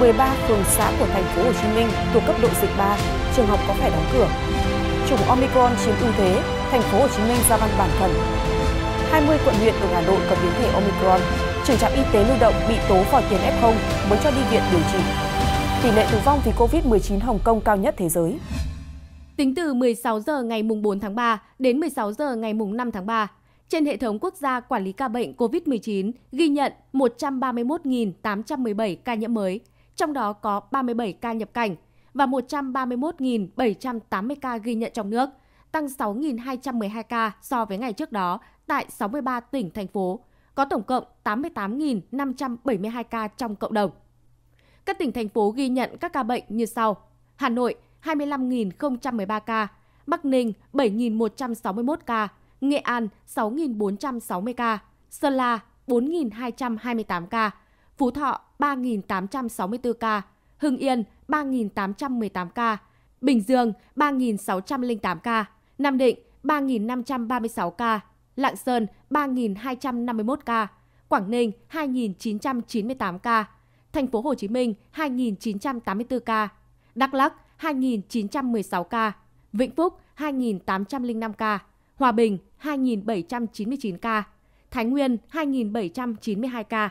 13 phường xã của thành phố Hồ Chí Minh thuộc cấp độ dịch 3, trường học có phải đóng cửa. Chủng Omicron chiếm ưu thế, thành phố Hồ Chí Minh ra văn bản khẩn. 20 quận huyện ở Hà Nội có biến thể Omicron, trưởng trạm y tế lưu động bị tố vào tiền F0 mới cho đi viện điều trị. Tỷ lệ tử vong vì COVID-19 Hồng Kông cao nhất thế giới. Tính từ 16 giờ ngày mùng 4 tháng 3 đến 16 giờ ngày mùng 5 tháng 3, trên hệ thống quốc gia quản lý ca bệnh COVID-19 ghi nhận 131.817 ca nhiễm mới, trong đó có 37 ca nhập cảnh và 131.780 ca ghi nhận trong nước, tăng 6.212 ca so với ngày trước đó tại 63 tỉnh, thành phố, có tổng cộng 88.572 ca trong cộng đồng. Các tỉnh, thành phố ghi nhận các ca bệnh như sau. Hà Nội 25.013 ca, Bắc Ninh 7.161 ca, Nghệ An 6.460 ca, Sơn La 4.228 ca, Phú Thọ 3.864 ca, Hưng Yên 3.818 ca, Bình Dương 3.608 ca, Nam Định 3.536 ca, Lạng Sơn 3.251 ca, Quảng Ninh 2.998 ca, Thành phố Hồ Chí Minh 2.984 ca, Đắk Lắc 2.916 ca, Vĩnh Phúc 2.805 ca, Hòa Bình 2.799 ca, Thái Nguyên 2.792 ca,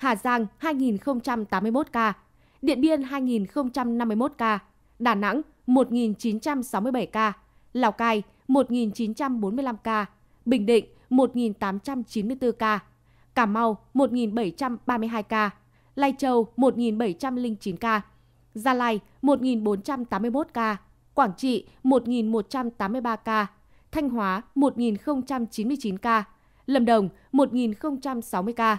Hà Giang 2.081 ca, Điện Biên 2.051 ca, Đà Nẵng 1.967 ca, Lào Cai 1.945 ca, Bình Định 1.894 ca, Cà Mau 1.732 ca, Lai Châu 1.709 ca, Gia Lai 1.481 ca, Quảng Trị 1.183 ca, Thanh Hóa 1.099 ca, Lâm Đồng 1.060 ca,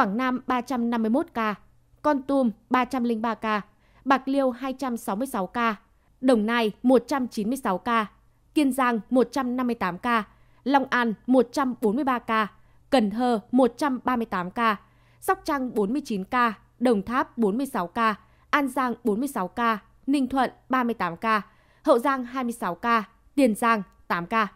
Quảng Nam 351 ca, Con Tum 303 ca, Bạc Liêu 266 ca, Đồng Nai 196 ca, Kiên Giang 158 ca, Long An 143 ca, Cần Thơ 138 ca, Sóc Trăng 49 ca, Đồng Tháp 46 ca, An Giang 46 ca, Ninh Thuận 38 ca, Hậu Giang 26 ca, Tiền Giang 8 ca.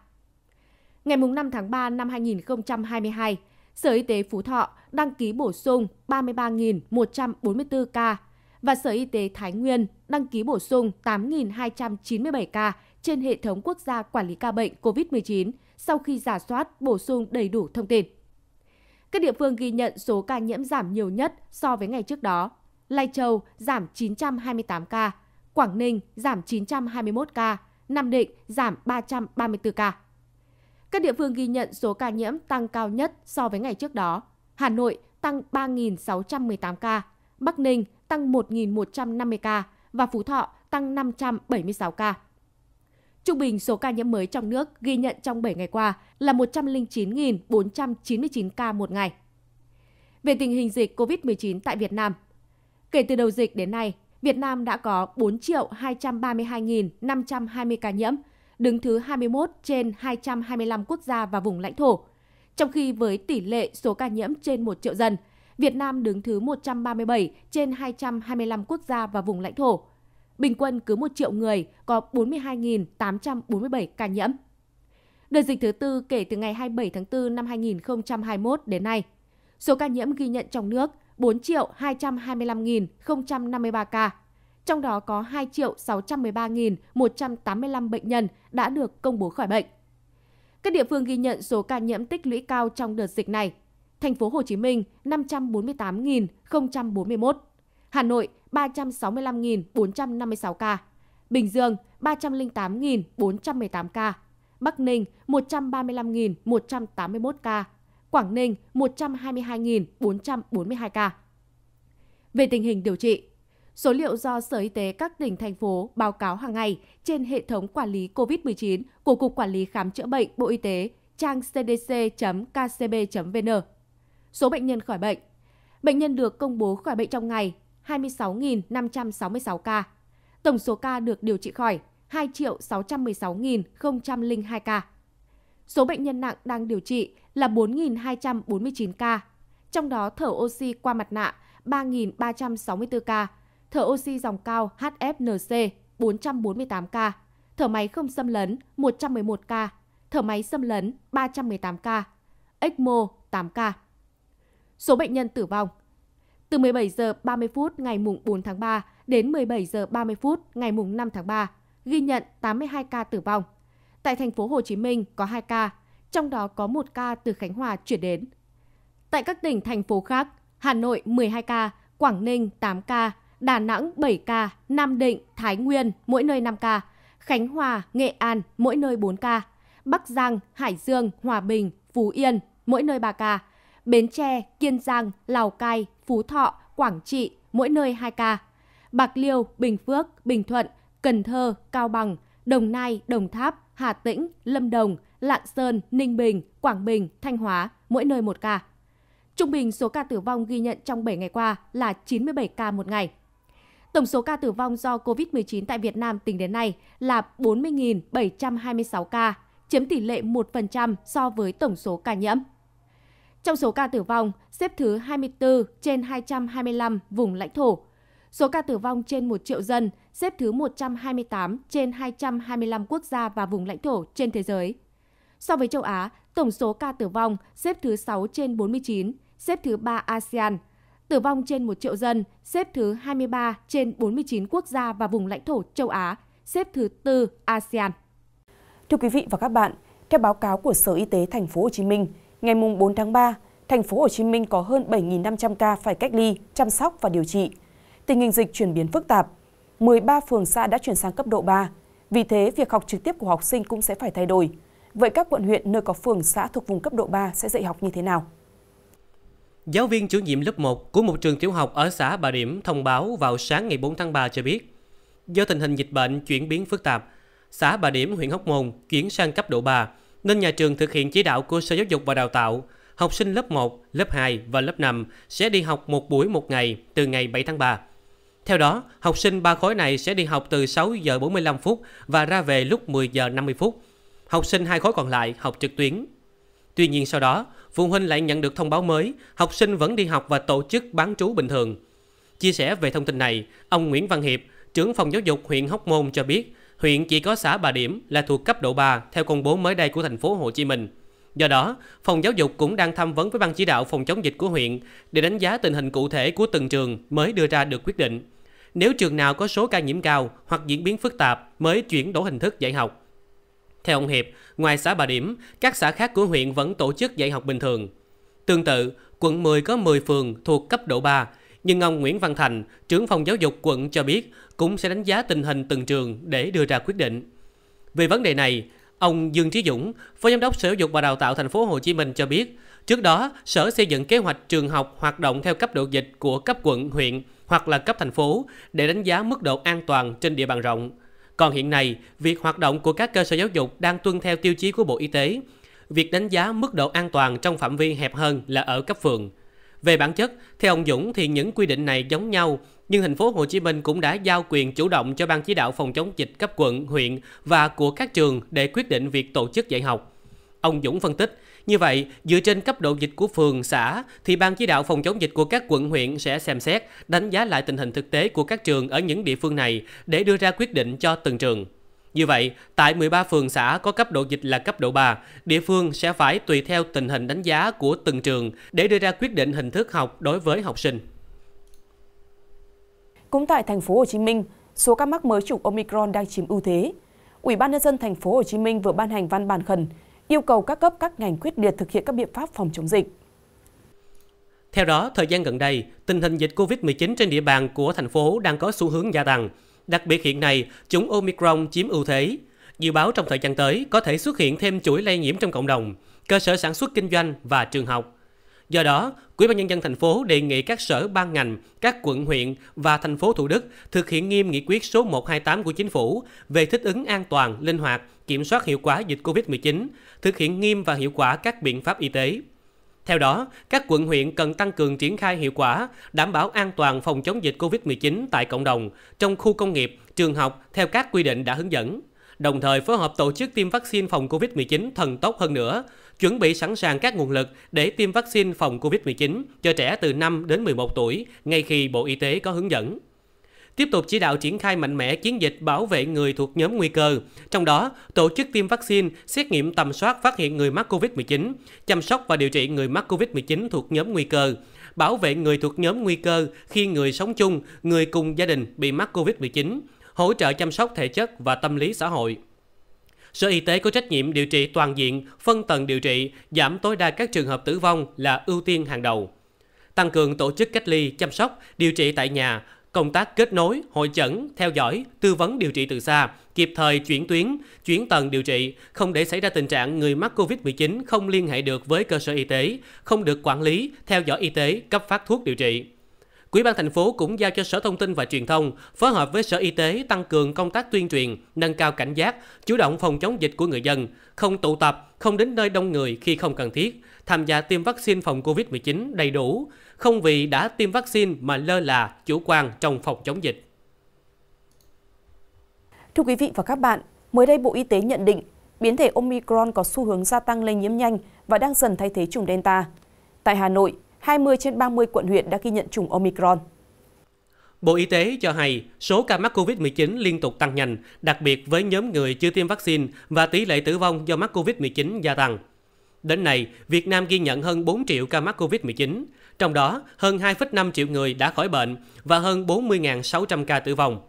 Ngày 5 tháng 3 năm 2022, Sở Y tế Phú Thọ đăng ký bổ sung 33.144 ca và Sở Y tế Thái Nguyên đăng ký bổ sung 8.297 ca trên hệ thống quốc gia quản lý ca bệnh COVID-19 sau khi giả soát bổ sung đầy đủ thông tin. Các địa phương ghi nhận số ca nhiễm giảm nhiều nhất so với ngày trước đó. Lai Châu giảm 928 ca, Quảng Ninh giảm 921 ca, Nam Định giảm 334 ca. Các địa phương ghi nhận số ca nhiễm tăng cao nhất so với ngày trước đó. Hà Nội tăng 3.618 ca, Bắc Ninh tăng 1.150 ca và Phú Thọ tăng 576 ca. Trung bình số ca nhiễm mới trong nước ghi nhận trong 7 ngày qua là 109.499 ca một ngày. Về tình hình dịch COVID-19 tại Việt Nam, kể từ đầu dịch đến nay, Việt Nam đã có 4.232.520 ca nhiễm đứng thứ 21 trên 225 quốc gia và vùng lãnh thổ. Trong khi với tỷ lệ số ca nhiễm trên 1 triệu dân, Việt Nam đứng thứ 137 trên 225 quốc gia và vùng lãnh thổ. Bình quân cứ 1 triệu người có 42.847 ca nhiễm. Đợt dịch thứ tư kể từ ngày 27 tháng 4 năm 2021 đến nay, số ca nhiễm ghi nhận trong nước 4 225.053 ca, trong đó có 2 613.185 bệnh nhân đã được công bố khỏi bệnh. Các địa phương ghi nhận số ca nhiễm tích lũy cao trong đợt dịch này. Thành phố Hồ Chí Minh 548.041, Hà Nội 365.456 ca, Bình Dương 308.418 ca, Bắc Ninh 135.181 ca, Quảng Ninh 122.442 ca. Về tình hình điều trị, Số liệu do Sở Y tế các tỉnh, thành phố báo cáo hàng ngày trên hệ thống quản lý COVID-19 của Cục Quản lý Khám chữa bệnh Bộ Y tế, trang cdc.kcb.vn. Số bệnh nhân khỏi bệnh. Bệnh nhân được công bố khỏi bệnh trong ngày 26.566 ca. Tổng số ca được điều trị khỏi 2.616.002 ca. Số bệnh nhân nặng đang điều trị là 4.249 ca, trong đó thở oxy qua mặt nạ 3.364 ca, thở oxy dòng cao HFNC 448 ca, thở máy không xâm lấn 111 ca, thở máy xâm lấn 318 ca, ECMO 8 ca. Số bệnh nhân tử vong từ 17 giờ 30 phút ngày mùng 4 tháng 3 đến 17 giờ 30 phút ngày mùng 5 tháng 3 ghi nhận 82 ca tử vong. Tại thành phố Hồ Chí Minh có 2 ca, trong đó có 1 ca từ Khánh Hòa chuyển đến. Tại các tỉnh thành phố khác, Hà Nội 12 ca, Quảng Ninh 8 ca, Đà Nẵng 7 ca, Nam Định, Thái Nguyên mỗi nơi 5 ca, Khánh Hòa, Nghệ An mỗi nơi 4 ca, Bắc Giang, Hải Dương, Hòa Bình, Phú Yên mỗi nơi 3 ca, Bến Tre, Kiên Giang, Lào Cai, Phú Thọ, Quảng Trị mỗi nơi 2 ca, Bạc Liêu, Bình Phước, Bình Thuận, Cần Thơ, Cao Bằng, Đồng Nai, Đồng Tháp, Hà Tĩnh, Lâm Đồng, Lạng Sơn, Ninh Bình, Quảng Bình, Thanh Hóa mỗi nơi 1 ca. Trung bình số ca tử vong ghi nhận trong 7 ngày qua là 97 ca một ngày. Tổng số ca tử vong do COVID-19 tại Việt Nam tính đến nay là 40.726 ca, chiếm tỷ lệ 1% so với tổng số ca nhiễm. Trong số ca tử vong, xếp thứ 24 trên 225 vùng lãnh thổ. Số ca tử vong trên 1 triệu dân xếp thứ 128 trên 225 quốc gia và vùng lãnh thổ trên thế giới. So với châu Á, tổng số ca tử vong xếp thứ 6 trên 49, xếp thứ 3 ASEAN – tử vong trên 1 triệu dân, xếp thứ 23 trên 49 quốc gia và vùng lãnh thổ châu Á, xếp thứ tư ASEAN. Thưa quý vị và các bạn, theo báo cáo của Sở Y tế Thành phố Hồ Chí Minh, ngày 4 tháng 3, Thành phố Hồ Chí Minh có hơn 7.500 ca phải cách ly, chăm sóc và điều trị. Tình hình dịch chuyển biến phức tạp. 13 phường xã đã chuyển sang cấp độ 3. Vì thế, việc học trực tiếp của học sinh cũng sẽ phải thay đổi. Vậy các quận huyện nơi có phường xã thuộc vùng cấp độ 3 sẽ dạy học như thế nào? Giáo viên chủ nhiệm lớp 1 của một trường tiểu học ở xã Bà Điểm thông báo vào sáng ngày 4 tháng 3 cho biết, do tình hình dịch bệnh chuyển biến phức tạp, xã Bà Điểm, huyện Hóc Môn chuyển sang cấp độ 3, nên nhà trường thực hiện chỉ đạo của Sở Giáo dục và Đào tạo, học sinh lớp 1, lớp 2 và lớp 5 sẽ đi học một buổi một ngày từ ngày 7 tháng 3. Theo đó, học sinh ba khối này sẽ đi học từ 6 giờ 45 phút và ra về lúc 10 giờ 50 phút. Học sinh hai khối còn lại học trực tuyến. Tuy nhiên sau đó, phụ huynh lại nhận được thông báo mới, học sinh vẫn đi học và tổ chức bán trú bình thường. Chia sẻ về thông tin này, ông Nguyễn Văn Hiệp, trưởng phòng giáo dục huyện Hóc Môn cho biết, huyện chỉ có xã Bà Điểm là thuộc cấp độ 3 theo công bố mới đây của thành phố Hồ Chí Minh. Do đó, phòng giáo dục cũng đang tham vấn với ban chỉ đạo phòng chống dịch của huyện để đánh giá tình hình cụ thể của từng trường mới đưa ra được quyết định. Nếu trường nào có số ca nhiễm cao hoặc diễn biến phức tạp mới chuyển đổi hình thức dạy học. Theo ông Hiệp, ngoài xã Bà Điểm, các xã khác của huyện vẫn tổ chức dạy học bình thường. Tương tự, quận 10 có 10 phường thuộc cấp độ 3, nhưng ông Nguyễn Văn Thành, trưởng phòng giáo dục quận cho biết cũng sẽ đánh giá tình hình từng trường để đưa ra quyết định. Về vấn đề này, ông Dương Trí Dũng, Phó Giám đốc Sở Giáo dục và Đào tạo Thành phố Hồ Chí Minh cho biết, trước đó Sở xây dựng kế hoạch trường học hoạt động theo cấp độ dịch của cấp quận, huyện hoặc là cấp thành phố để đánh giá mức độ an toàn trên địa bàn rộng. Còn hiện nay, việc hoạt động của các cơ sở giáo dục đang tuân theo tiêu chí của Bộ Y tế. Việc đánh giá mức độ an toàn trong phạm vi hẹp hơn là ở cấp phường. Về bản chất, theo ông Dũng thì những quy định này giống nhau, nhưng thành phố Hồ Chí Minh cũng đã giao quyền chủ động cho ban chỉ đạo phòng chống dịch cấp quận, huyện và của các trường để quyết định việc tổ chức dạy học. Ông Dũng phân tích, như vậy, dựa trên cấp độ dịch của phường, xã, thì ban chỉ đạo phòng chống dịch của các quận huyện sẽ xem xét, đánh giá lại tình hình thực tế của các trường ở những địa phương này để đưa ra quyết định cho từng trường. Như vậy, tại 13 phường xã có cấp độ dịch là cấp độ 3, địa phương sẽ phải tùy theo tình hình đánh giá của từng trường để đưa ra quyết định hình thức học đối với học sinh. Cũng tại thành phố Hồ Chí Minh, số ca mắc mới chủng Omicron đang chiếm ưu thế. Ủy ban nhân dân thành phố Hồ Chí Minh vừa ban hành văn bản khẩn yêu cầu các cấp các ngành quyết liệt thực hiện các biện pháp phòng chống dịch. Theo đó, thời gian gần đây, tình hình dịch COVID-19 trên địa bàn của thành phố đang có xu hướng gia tăng. Đặc biệt hiện nay, chúng Omicron chiếm ưu thế. Dự báo trong thời gian tới có thể xuất hiện thêm chuỗi lây nhiễm trong cộng đồng, cơ sở sản xuất kinh doanh và trường học. Do đó, Quỹ ban nhân dân thành phố đề nghị các sở ban ngành, các quận huyện và thành phố Thủ Đức thực hiện nghiêm nghị quyết số 128 của chính phủ về thích ứng an toàn, linh hoạt, kiểm soát hiệu quả dịch COVID-19, thực hiện nghiêm và hiệu quả các biện pháp y tế. Theo đó, các quận huyện cần tăng cường triển khai hiệu quả, đảm bảo an toàn phòng chống dịch COVID-19 tại cộng đồng, trong khu công nghiệp, trường học theo các quy định đã hướng dẫn đồng thời phối hợp tổ chức tiêm vaccine phòng COVID-19 thần tốc hơn nữa, chuẩn bị sẵn sàng các nguồn lực để tiêm vaccine phòng COVID-19 cho trẻ từ 5 đến 11 tuổi ngay khi Bộ Y tế có hướng dẫn. Tiếp tục chỉ đạo triển khai mạnh mẽ chiến dịch bảo vệ người thuộc nhóm nguy cơ, trong đó tổ chức tiêm vaccine, xét nghiệm tầm soát phát hiện người mắc COVID-19, chăm sóc và điều trị người mắc COVID-19 thuộc nhóm nguy cơ, bảo vệ người thuộc nhóm nguy cơ khi người sống chung, người cùng gia đình bị mắc COVID-19, hỗ trợ chăm sóc thể chất và tâm lý xã hội. Sở Y tế có trách nhiệm điều trị toàn diện, phân tầng điều trị, giảm tối đa các trường hợp tử vong là ưu tiên hàng đầu. Tăng cường tổ chức cách ly, chăm sóc, điều trị tại nhà, công tác kết nối, hội chẩn, theo dõi, tư vấn điều trị từ xa, kịp thời chuyển tuyến, chuyển tầng điều trị, không để xảy ra tình trạng người mắc COVID-19 không liên hệ được với cơ sở y tế, không được quản lý, theo dõi y tế, cấp phát thuốc điều trị. Quỹ ban thành phố cũng giao cho Sở Thông tin và Truyền thông phối hợp với Sở Y tế tăng cường công tác tuyên truyền, nâng cao cảnh giác, chủ động phòng chống dịch của người dân, không tụ tập, không đến nơi đông người khi không cần thiết, tham gia tiêm vaccine phòng COVID-19 đầy đủ, không vì đã tiêm vaccine mà lơ là, chủ quan trong phòng chống dịch. Thưa quý vị và các bạn, mới đây Bộ Y tế nhận định biến thể Omicron có xu hướng gia tăng lây nhiễm nhanh và đang dần thay thế chủng Delta. Tại Hà Nội, 20 trên 30 quận huyện đã ghi nhận chủng Omicron. Bộ Y tế cho hay số ca mắc COVID-19 liên tục tăng nhanh, đặc biệt với nhóm người chưa tiêm vaccine và tỷ lệ tử vong do mắc COVID-19 gia tăng. Đến nay, Việt Nam ghi nhận hơn 4 triệu ca mắc COVID-19, trong đó hơn 2,5 triệu người đã khỏi bệnh và hơn 40.600 ca tử vong.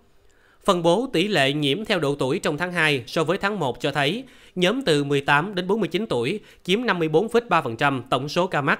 Phân bố tỷ lệ nhiễm theo độ tuổi trong tháng 2 so với tháng 1 cho thấy nhóm từ 18 đến 49 tuổi chiếm 54,3% tổng số ca mắc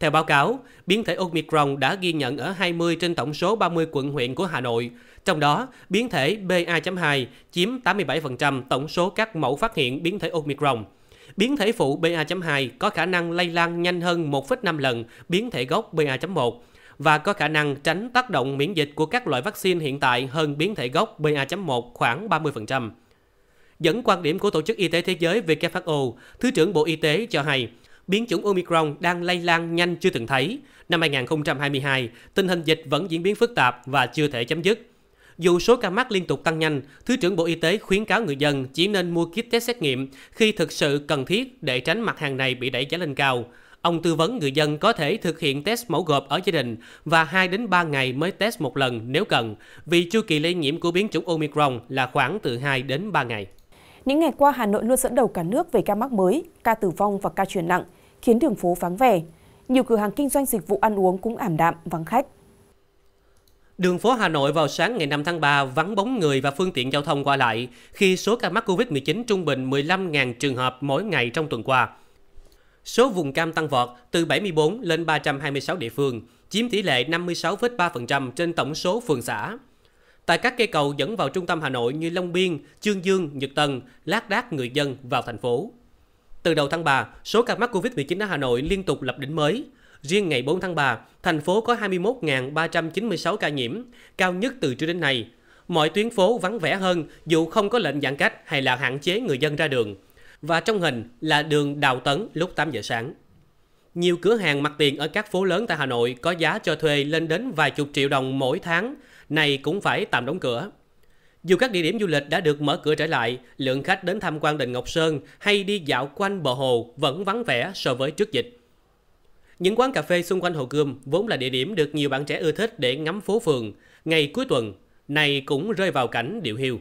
Theo báo cáo, biến thể Omicron đã ghi nhận ở 20 trên tổng số 30 quận huyện của Hà Nội, trong đó biến thể BA.2 chiếm 87% tổng số các mẫu phát hiện biến thể Omicron. Biến thể phụ BA.2 có khả năng lây lan nhanh hơn 1,5 lần biến thể gốc BA.1 và có khả năng tránh tác động miễn dịch của các loại vaccine hiện tại hơn biến thể gốc BA.1 khoảng 30%. Dẫn quan điểm của Tổ chức Y tế Thế giới WHO, Thứ trưởng Bộ Y tế cho hay, biến chủng Omicron đang lây lan nhanh chưa từng thấy. Năm 2022, tình hình dịch vẫn diễn biến phức tạp và chưa thể chấm dứt. Dù số ca mắc liên tục tăng nhanh, Thứ trưởng Bộ Y tế khuyến cáo người dân chỉ nên mua kit test xét nghiệm khi thực sự cần thiết để tránh mặt hàng này bị đẩy giá lên cao. Ông tư vấn người dân có thể thực hiện test mẫu gộp ở gia đình và 2 đến 3 ngày mới test một lần nếu cần, vì chu kỳ lây nhiễm của biến chủng Omicron là khoảng từ 2 đến 3 ngày. Những ngày qua, Hà Nội luôn dẫn đầu cả nước về ca mắc mới, ca tử vong và ca chuyển nặng khiến đường phố vắng vẻ. Nhiều cửa hàng kinh doanh dịch vụ ăn uống cũng ảm đạm, vắng khách. Đường phố Hà Nội vào sáng ngày 5 tháng 3 vắng bóng người và phương tiện giao thông qua lại khi số ca mắc COVID-19 trung bình 15.000 trường hợp mỗi ngày trong tuần qua. Số vùng cam tăng vọt từ 74 lên 326 địa phương, chiếm tỷ lệ 56,3% trên tổng số phường xã. Tại các cây cầu dẫn vào trung tâm Hà Nội như Long Biên, Chương Dương, Nhật Tân, lác đác người dân vào thành phố. Từ đầu tháng 3, số ca mắc COVID-19 ở Hà Nội liên tục lập đỉnh mới. Riêng ngày 4 tháng 3, thành phố có 21.396 ca nhiễm, cao nhất từ trước đến nay. Mọi tuyến phố vắng vẻ hơn dù không có lệnh giãn cách hay là hạn chế người dân ra đường. Và trong hình là đường Đào Tấn lúc 8 giờ sáng. Nhiều cửa hàng mặt tiền ở các phố lớn tại Hà Nội có giá cho thuê lên đến vài chục triệu đồng mỗi tháng, này cũng phải tạm đóng cửa. Dù các địa điểm du lịch đã được mở cửa trở lại, lượng khách đến tham quan đền Ngọc Sơn hay đi dạo quanh bờ hồ vẫn vắng vẻ so với trước dịch. Những quán cà phê xung quanh Hồ Gươm vốn là địa điểm được nhiều bạn trẻ ưa thích để ngắm phố phường, ngày cuối tuần này cũng rơi vào cảnh điệu hiu.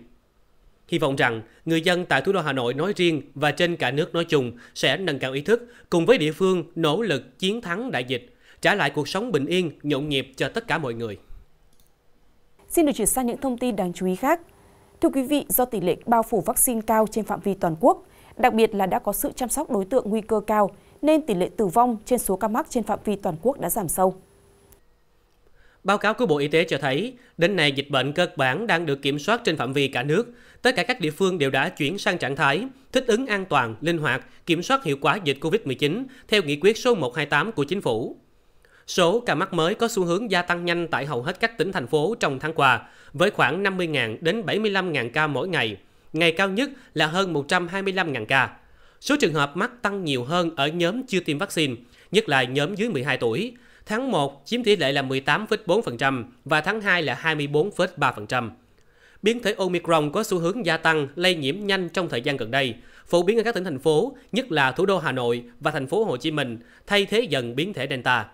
Hy vọng rằng người dân tại thủ đô Hà Nội nói riêng và trên cả nước nói chung sẽ nâng cao ý thức cùng với địa phương nỗ lực chiến thắng đại dịch, trả lại cuộc sống bình yên, nhộn nhịp cho tất cả mọi người. Xin được chuyển sang những thông tin đáng chú ý khác. Thưa quý vị, do tỷ lệ bao phủ vaccine cao trên phạm vi toàn quốc, đặc biệt là đã có sự chăm sóc đối tượng nguy cơ cao, nên tỷ lệ tử vong trên số ca mắc trên phạm vi toàn quốc đã giảm sâu. Báo cáo của Bộ Y tế cho thấy, đến nay dịch bệnh cơ bản đang được kiểm soát trên phạm vi cả nước. Tất cả các địa phương đều đã chuyển sang trạng thái thích ứng an toàn, linh hoạt, kiểm soát hiệu quả dịch COVID-19 theo nghị quyết số 128 của chính phủ. Số ca mắc mới có xu hướng gia tăng nhanh tại hầu hết các tỉnh thành phố trong tháng qua, với khoảng 50.000 đến 75.000 ca mỗi ngày. Ngày cao nhất là hơn 125.000 ca. Số trường hợp mắc tăng nhiều hơn ở nhóm chưa tiêm vaccine, nhất là nhóm dưới 12 tuổi. Tháng 1 chiếm tỷ lệ là 18,4% và tháng 2 là 24,3%. Biến thể Omicron có xu hướng gia tăng, lây nhiễm nhanh trong thời gian gần đây, phổ biến ở các tỉnh thành phố, nhất là thủ đô Hà Nội và thành phố Hồ Chí Minh, thay thế dần biến thể Delta.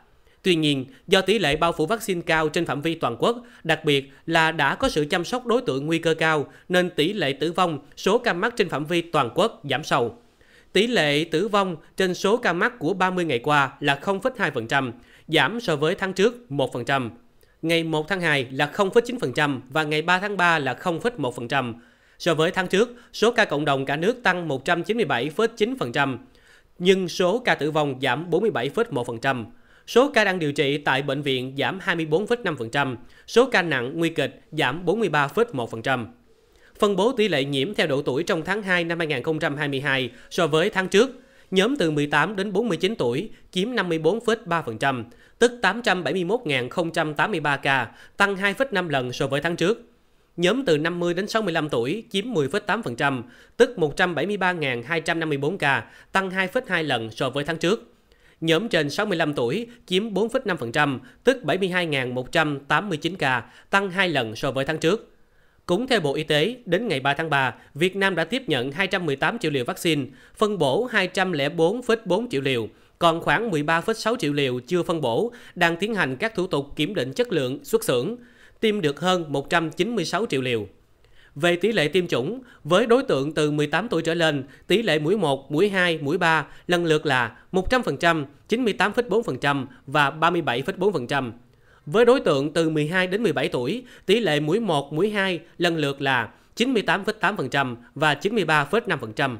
Tuy nhiên, do tỷ lệ bao phủ vaccine cao trên phạm vi toàn quốc, đặc biệt là đã có sự chăm sóc đối tượng nguy cơ cao, nên tỷ lệ tử vong, số ca mắc trên phạm vi toàn quốc giảm sâu. Tỷ lệ tử vong trên số ca mắc của 30 ngày qua là 0,2%, giảm so với tháng trước 1%. Ngày 1 tháng 2 là 0,9% và ngày 3 tháng 3 là 0,1%. So với tháng trước, số ca cộng đồng cả nước tăng 197,9%, nhưng số ca tử vong giảm 47,1%. Số ca đang điều trị tại bệnh viện giảm 24,5%, số ca nặng nguy kịch giảm 43,1%. Phân bố tỷ lệ nhiễm theo độ tuổi trong tháng 2 năm 2022 so với tháng trước, nhóm từ 18 đến 49 tuổi chiếm 54,3%, tức 871.083 ca, tăng 2,5 lần so với tháng trước. Nhóm từ 50 đến 65 tuổi chiếm 10,8%, tức 173.254 ca, tăng 2,2 lần so với tháng trước nhóm trên 65 tuổi chiếm 4,5%, tức 72.189 ca, tăng 2 lần so với tháng trước. Cũng theo Bộ Y tế, đến ngày 3 tháng 3, Việt Nam đã tiếp nhận 218 triệu liều vaccine, phân bổ 204,4 triệu liều, còn khoảng 13,6 triệu liều chưa phân bổ, đang tiến hành các thủ tục kiểm định chất lượng xuất xưởng, tiêm được hơn 196 triệu liều. Về tỷ lệ tiêm chủng, với đối tượng từ 18 tuổi trở lên, tỷ lệ mũi 1, mũi 2, mũi 3 lần lượt là 100%, 98,4% và 37,4%. Với đối tượng từ 12 đến 17 tuổi, tỷ lệ mũi 1, mũi 2 lần lượt là 98,8% và 93,5%.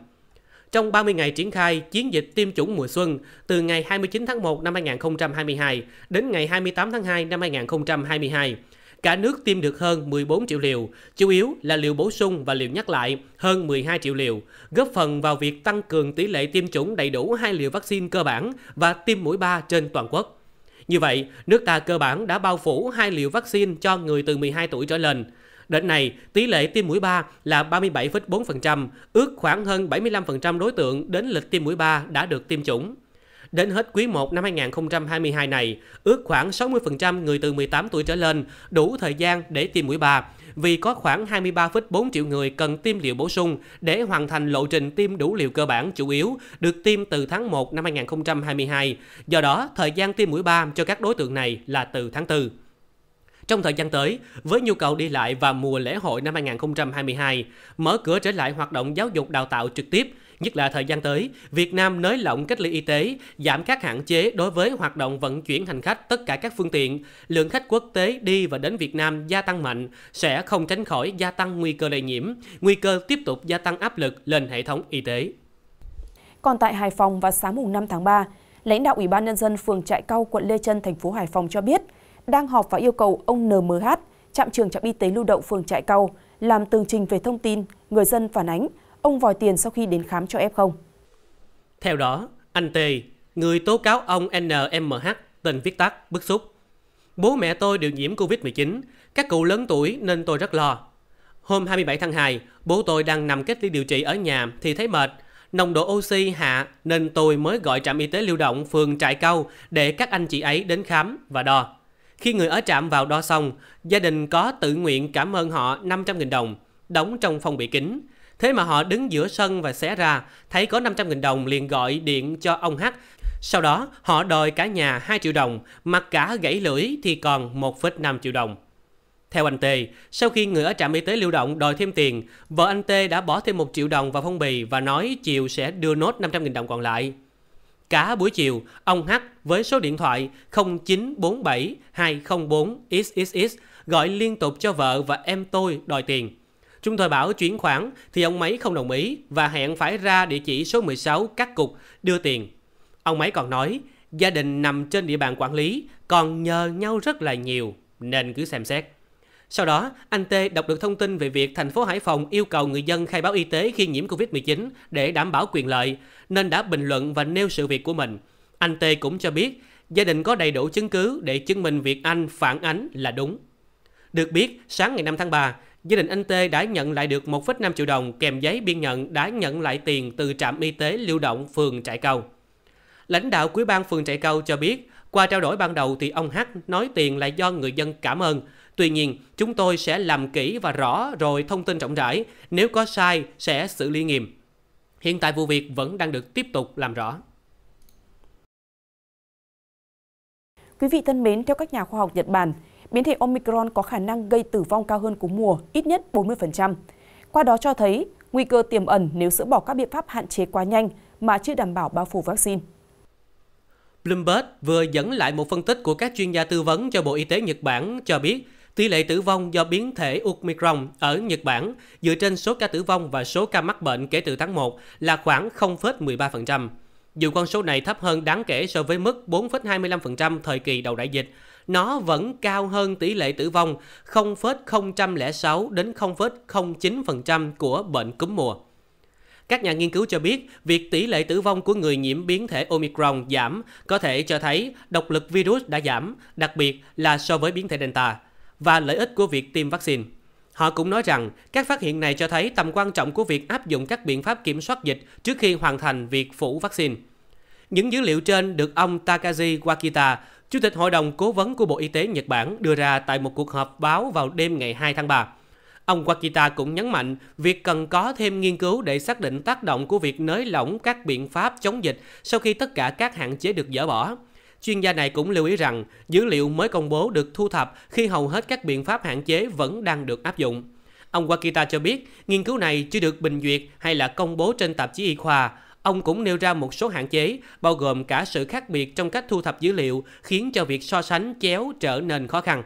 Trong 30 ngày triển khai chiến dịch tiêm chủng mùa xuân từ ngày 29 tháng 1 năm 2022 đến ngày 28 tháng 2 năm 2022, cả nước tiêm được hơn 14 triệu liều, chủ yếu là liều bổ sung và liều nhắc lại hơn 12 triệu liều, góp phần vào việc tăng cường tỷ lệ tiêm chủng đầy đủ hai liều vaccine cơ bản và tiêm mũi 3 trên toàn quốc. Như vậy, nước ta cơ bản đã bao phủ hai liều vaccine cho người từ 12 tuổi trở lên. Đến nay, tỷ lệ tiêm mũi 3 là 37,4%, ước khoảng hơn 75% đối tượng đến lịch tiêm mũi 3 đã được tiêm chủng. Đến hết quý 1 năm 2022 này, ước khoảng 60% người từ 18 tuổi trở lên đủ thời gian để tiêm mũi 3 vì có khoảng 23,4 triệu người cần tiêm liều bổ sung để hoàn thành lộ trình tiêm đủ liều cơ bản chủ yếu được tiêm từ tháng 1 năm 2022. Do đó, thời gian tiêm mũi 3 cho các đối tượng này là từ tháng 4. Trong thời gian tới, với nhu cầu đi lại và mùa lễ hội năm 2022, mở cửa trở lại hoạt động giáo dục đào tạo trực tiếp, Nhất là thời gian tới, Việt Nam nới lỏng cách ly y tế, giảm các hạn chế đối với hoạt động vận chuyển hành khách tất cả các phương tiện, lượng khách quốc tế đi và đến Việt Nam gia tăng mạnh sẽ không tránh khỏi gia tăng nguy cơ lây nhiễm, nguy cơ tiếp tục gia tăng áp lực lên hệ thống y tế. Còn tại Hải Phòng vào sáng mùng 5 tháng 3, lãnh đạo Ủy ban nhân dân phường Trại Cao, quận Lê Chân thành phố Hải Phòng cho biết đang họp và yêu cầu ông NMH, trạm trường trạm y tế lưu động phường Trại Cao làm tường trình về thông tin người dân phản ánh ông vòi tiền sau khi đến khám cho F0. Theo đó, anh T, người tố cáo ông NMH, tên viết tắt, bức xúc. Bố mẹ tôi đều nhiễm Covid-19, các cụ lớn tuổi nên tôi rất lo. Hôm 27 tháng 2, bố tôi đang nằm cách ly điều trị ở nhà thì thấy mệt, nồng độ oxy hạ nên tôi mới gọi trạm y tế lưu động phường Trại Câu để các anh chị ấy đến khám và đo. Khi người ở trạm vào đo xong, gia đình có tự nguyện cảm ơn họ 500.000 đồng, đóng trong phòng bị kính. Thế mà họ đứng giữa sân và xé ra, thấy có 500.000 đồng liền gọi điện cho ông H. Sau đó, họ đòi cả nhà 2 triệu đồng, mặc cả gãy lưỡi thì còn 1,5 triệu đồng. Theo anh Tê, sau khi người ở trạm y tế lưu động đòi thêm tiền, vợ anh Tê đã bỏ thêm 1 triệu đồng vào phong bì và nói chiều sẽ đưa nốt 500.000 đồng còn lại. Cả buổi chiều, ông H với số điện thoại 0947 204 xxx gọi liên tục cho vợ và em tôi đòi tiền. Chúng tôi bảo chuyển khoản thì ông ấy không đồng ý và hẹn phải ra địa chỉ số 16 các cục đưa tiền. Ông ấy còn nói gia đình nằm trên địa bàn quản lý còn nhờ nhau rất là nhiều nên cứ xem xét. Sau đó, anh T đọc được thông tin về việc thành phố Hải Phòng yêu cầu người dân khai báo y tế khi nhiễm COVID-19 để đảm bảo quyền lợi, nên đã bình luận và nêu sự việc của mình. Anh T cũng cho biết gia đình có đầy đủ chứng cứ để chứng minh việc anh phản ánh là đúng. Được biết, sáng ngày 5 tháng 3, gia đình anh Tê đã nhận lại được 1,5 triệu đồng kèm giấy biên nhận đã nhận lại tiền từ trạm y tế lưu động phường Trại Cầu. Lãnh đạo quý ban phường Trại Cầu cho biết, qua trao đổi ban đầu thì ông H nói tiền là do người dân cảm ơn. Tuy nhiên, chúng tôi sẽ làm kỹ và rõ rồi thông tin rộng rãi. Nếu có sai, sẽ xử lý nghiêm. Hiện tại vụ việc vẫn đang được tiếp tục làm rõ. Quý vị thân mến, theo các nhà khoa học Nhật Bản, biến thể Omicron có khả năng gây tử vong cao hơn cúm mùa ít nhất 40%. Qua đó cho thấy nguy cơ tiềm ẩn nếu dỡ bỏ các biện pháp hạn chế quá nhanh mà chưa đảm bảo bao phủ vaccine. Bloomberg vừa dẫn lại một phân tích của các chuyên gia tư vấn cho Bộ Y tế Nhật Bản cho biết tỷ lệ tử vong do biến thể Omicron ở Nhật Bản dựa trên số ca tử vong và số ca mắc bệnh kể từ tháng 1 là khoảng 0,13%. Dù con số này thấp hơn đáng kể so với mức 4,25% thời kỳ đầu đại dịch, nó vẫn cao hơn tỷ lệ tử vong 0,006 đến 0,09% của bệnh cúm mùa. Các nhà nghiên cứu cho biết, việc tỷ lệ tử vong của người nhiễm biến thể Omicron giảm có thể cho thấy độc lực virus đã giảm, đặc biệt là so với biến thể Delta, và lợi ích của việc tiêm vaccine. Họ cũng nói rằng, các phát hiện này cho thấy tầm quan trọng của việc áp dụng các biện pháp kiểm soát dịch trước khi hoàn thành việc phủ vaccine. Những dữ liệu trên được ông Takashi Wakita, Chủ tịch Hội đồng Cố vấn của Bộ Y tế Nhật Bản đưa ra tại một cuộc họp báo vào đêm ngày 2 tháng 3. Ông Wakita cũng nhấn mạnh việc cần có thêm nghiên cứu để xác định tác động của việc nới lỏng các biện pháp chống dịch sau khi tất cả các hạn chế được dỡ bỏ. Chuyên gia này cũng lưu ý rằng dữ liệu mới công bố được thu thập khi hầu hết các biện pháp hạn chế vẫn đang được áp dụng. Ông Wakita cho biết, nghiên cứu này chưa được bình duyệt hay là công bố trên tạp chí y khoa. Ông cũng nêu ra một số hạn chế, bao gồm cả sự khác biệt trong cách thu thập dữ liệu khiến cho việc so sánh chéo trở nên khó khăn.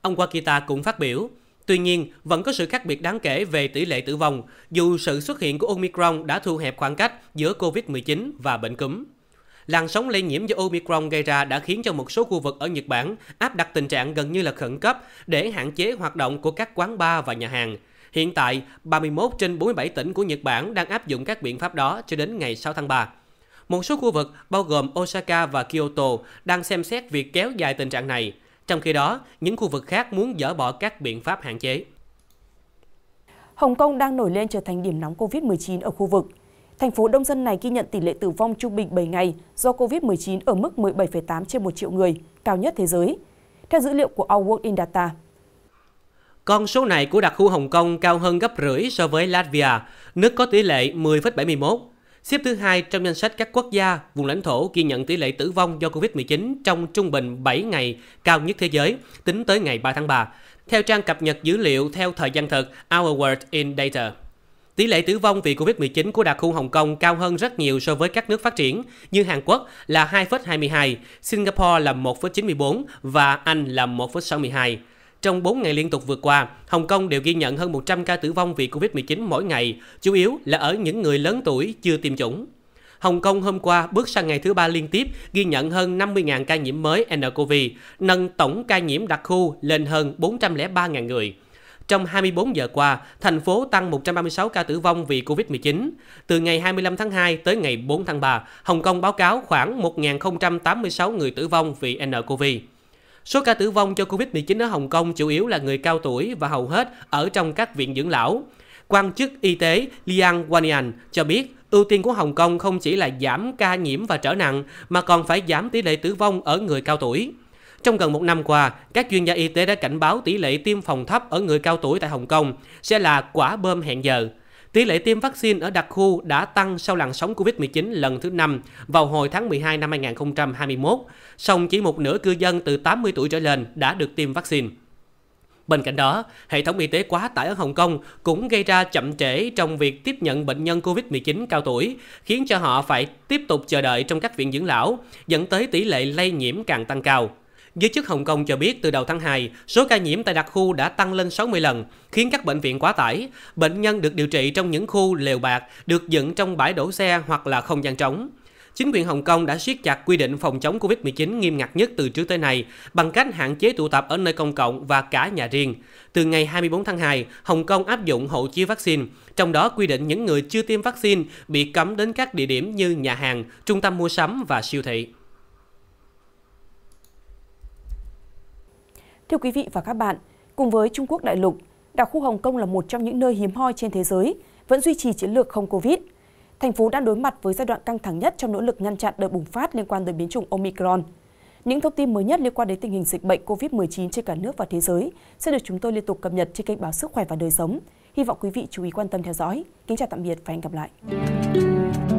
Ông Wakita cũng phát biểu, Tuy nhiên, vẫn có sự khác biệt đáng kể về tỷ lệ tử vong, dù sự xuất hiện của Omicron đã thu hẹp khoảng cách giữa COVID-19 và bệnh cúm. Làn sóng lây nhiễm do Omicron gây ra đã khiến cho một số khu vực ở Nhật Bản áp đặt tình trạng gần như là khẩn cấp để hạn chế hoạt động của các quán bar và nhà hàng – Hiện tại, 31 trên 47 tỉnh của Nhật Bản đang áp dụng các biện pháp đó cho đến ngày 6 tháng 3. Một số khu vực bao gồm Osaka và Kyoto đang xem xét việc kéo dài tình trạng này. Trong khi đó, những khu vực khác muốn dỡ bỏ các biện pháp hạn chế. Hồng Kông đang nổi lên trở thành điểm nóng COVID-19 ở khu vực. Thành phố đông dân này ghi nhận tỷ lệ tử vong trung bình 7 ngày do COVID-19 ở mức 17,8 trên 1 triệu người, cao nhất thế giới, theo dữ liệu của Our World in Data. Con số này của đặc khu Hồng Kông cao hơn gấp rưỡi so với Latvia, nước có tỷ lệ 10,71, xếp thứ hai trong danh sách các quốc gia, vùng lãnh thổ ghi nhận tỷ lệ tử vong do Covid-19 trong trung bình 7 ngày cao nhất thế giới tính tới ngày 3 tháng 3, theo trang cập nhật dữ liệu theo thời gian thực Our World in Data. Tỷ lệ tử vong vì Covid-19 của đặc khu Hồng Kông cao hơn rất nhiều so với các nước phát triển như Hàn Quốc là 2,22, Singapore là 1,94 và Anh là 1,62. Trong 4 ngày liên tục vừa qua, Hồng Kông đều ghi nhận hơn 100 ca tử vong vì Covid-19 mỗi ngày, chủ yếu là ở những người lớn tuổi chưa tiêm chủng. Hồng Kông hôm qua bước sang ngày thứ ba liên tiếp ghi nhận hơn 50.000 ca nhiễm mới nCoV, nâng tổng ca nhiễm đặc khu lên hơn 403.000 người. Trong 24 giờ qua, thành phố tăng 136 ca tử vong vì Covid-19. Từ ngày 25 tháng 2 tới ngày 4 tháng 3, Hồng Kông báo cáo khoảng 1.086 người tử vong vì nCoV. Số ca tử vong do Covid-19 ở Hồng Kông chủ yếu là người cao tuổi và hầu hết ở trong các viện dưỡng lão. Quan chức y tế Liang Wanian cho biết ưu tiên của Hồng Kông không chỉ là giảm ca nhiễm và trở nặng mà còn phải giảm tỷ lệ tử vong ở người cao tuổi. Trong gần một năm qua, các chuyên gia y tế đã cảnh báo tỷ lệ tiêm phòng thấp ở người cao tuổi tại Hồng Kông sẽ là quả bơm hẹn giờ – Tỷ lệ tiêm vaccine ở đặc khu đã tăng sau làn sóng COVID-19 lần thứ 5 vào hồi tháng 12 năm 2021, song chỉ một nửa cư dân từ 80 tuổi trở lên đã được tiêm vaccine. Bên cạnh đó, hệ thống y tế quá tải ở Hồng Kông cũng gây ra chậm trễ trong việc tiếp nhận bệnh nhân COVID-19 cao tuổi, khiến cho họ phải tiếp tục chờ đợi trong các viện dưỡng lão, dẫn tới tỷ lệ lây nhiễm càng tăng cao. Giới chức Hồng Kông cho biết từ đầu tháng 2, số ca nhiễm tại đặc khu đã tăng lên 60 lần, khiến các bệnh viện quá tải. Bệnh nhân được điều trị trong những khu lều bạc, được dựng trong bãi đổ xe hoặc là không gian trống. Chính quyền Hồng Kông đã siết chặt quy định phòng chống COVID-19 nghiêm ngặt nhất từ trước tới nay bằng cách hạn chế tụ tập ở nơi công cộng và cả nhà riêng. Từ ngày 24 tháng 2, Hồng Kông áp dụng hộ chiếu vaccine, trong đó quy định những người chưa tiêm vaccine bị cấm đến các địa điểm như nhà hàng, trung tâm mua sắm và siêu thị. Thưa quý vị và các bạn, cùng với Trung Quốc đại lục, đặc khu Hồng Kông là một trong những nơi hiếm hoi trên thế giới vẫn duy trì chiến lược không Covid. Thành phố đang đối mặt với giai đoạn căng thẳng nhất trong nỗ lực ngăn chặn đợt bùng phát liên quan tới biến chủng Omicron. Những thông tin mới nhất liên quan đến tình hình dịch bệnh COVID-19 trên cả nước và thế giới sẽ được chúng tôi liên tục cập nhật trên kênh báo Sức khỏe và đời sống. Hy vọng quý vị chú ý quan tâm theo dõi. Kính chào tạm biệt và hẹn gặp lại.